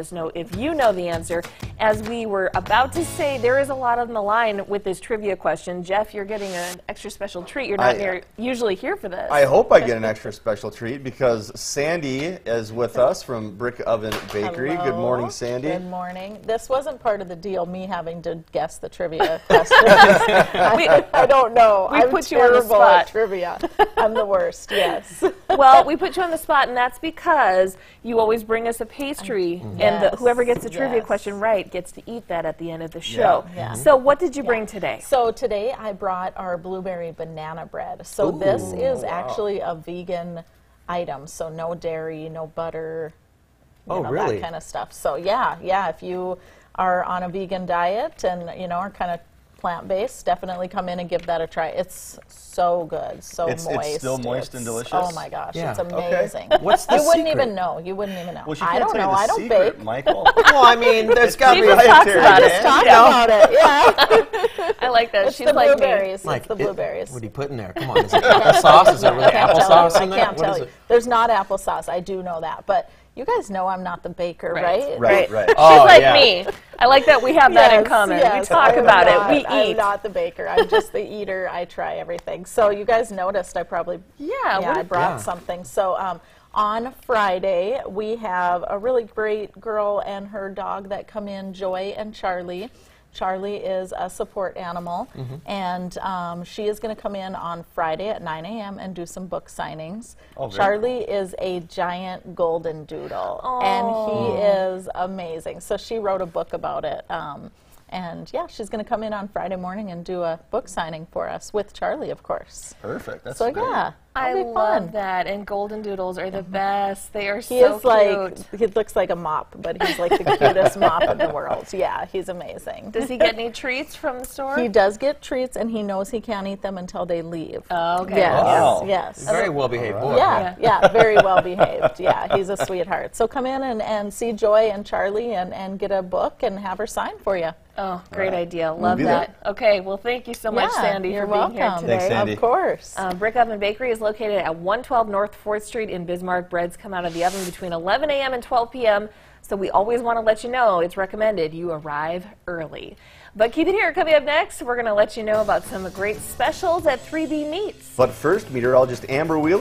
us know if you know the answer. As we were about to say, there is a lot on the line with this trivia question. Jeff, you're getting an extra special treat. You're not I, near, usually here for this. I hope I get an extra special treat because Sandy is with us from Brick Oven Bakery. Hello. Good morning, Sandy. Good morning. This wasn't part of the deal, me having to guess the trivia question. I, don't know. We I'm put you on the spot. trivia. I'm the worst, yes. Well, we put you on the spot, and that's because you always bring us a pastry. Mm -hmm and the, whoever gets the trivia yes. question right gets to eat that at the end of the show. Yeah. Yeah. So what did you bring today? So today I brought our blueberry banana bread. So Ooh, this is wow. actually a vegan item. So no dairy, no butter, you oh, know, really? that kind of stuff. So yeah, yeah, if you are on a vegan diet and you know are kind of plant-based, definitely come in and give that a try. It's so good, so it's, moist. It's still moist it's, and delicious. Oh my gosh, yeah. it's amazing. Okay. What's the You wouldn't secret? even know. You wouldn't even know. Well, I don't know. I don't secret, bake, Michael. well, I mean, there's got to be a talks about it. Talk yeah. about it. Yeah. I like that. It's She's the like blueberries. Like it's the blueberries. What do you put in there? Come on, is it applesauce? Is really applesauce in there? I can't tell you. There's not applesauce. I do know that, but you guys know I'm not the baker, right? Right, right. She's oh, like me. I like that we have yes, that in common. Yes, we talk about not, it. We I'm eat. I'm not the baker. I'm just the eater. I try everything. So you guys noticed I probably yeah, yeah I brought yeah. something. So um, on Friday we have a really great girl and her dog that come in, Joy and Charlie. Charlie is a support animal, mm -hmm. and um, she is going to come in on Friday at 9 a.m. and do some book signings. Oh, Charlie cool. is a giant golden doodle, Aww. and he oh. is amazing. So she wrote a book about it. Um, and yeah, she's going to come in on Friday morning and do a book signing for us with Charlie, of course. Perfect. That's so great. yeah. I love that. And golden doodles are the best. They are he so is cute. like he looks like a mop, but he's like the cutest mop in the world. Yeah, he's amazing. Does he get any treats from the store? He does get treats, and he knows he can't eat them until they leave. Oh, okay. Yes, wow. yes. Very well behaved boy. Yeah, yeah, yeah, very well behaved. Yeah, he's a sweetheart. So come in and, and see Joy and Charlie and, and get a book and have her sign for you. Oh, great right. idea. Love that. Okay, well, thank you so much, Sandy, for being welcome. here today. Thanks, Sandy. Of course. Uh, Brick Oven Bakery is located at 112 North 4th Street in Bismarck. Breads come out of the oven between 11 a.m. and 12 p.m., so we always want to let you know it's recommended you arrive early. But keep it here. Coming up next, we're going to let you know about some great specials at 3B Meats. But first, meteorologist Amber Wheeler.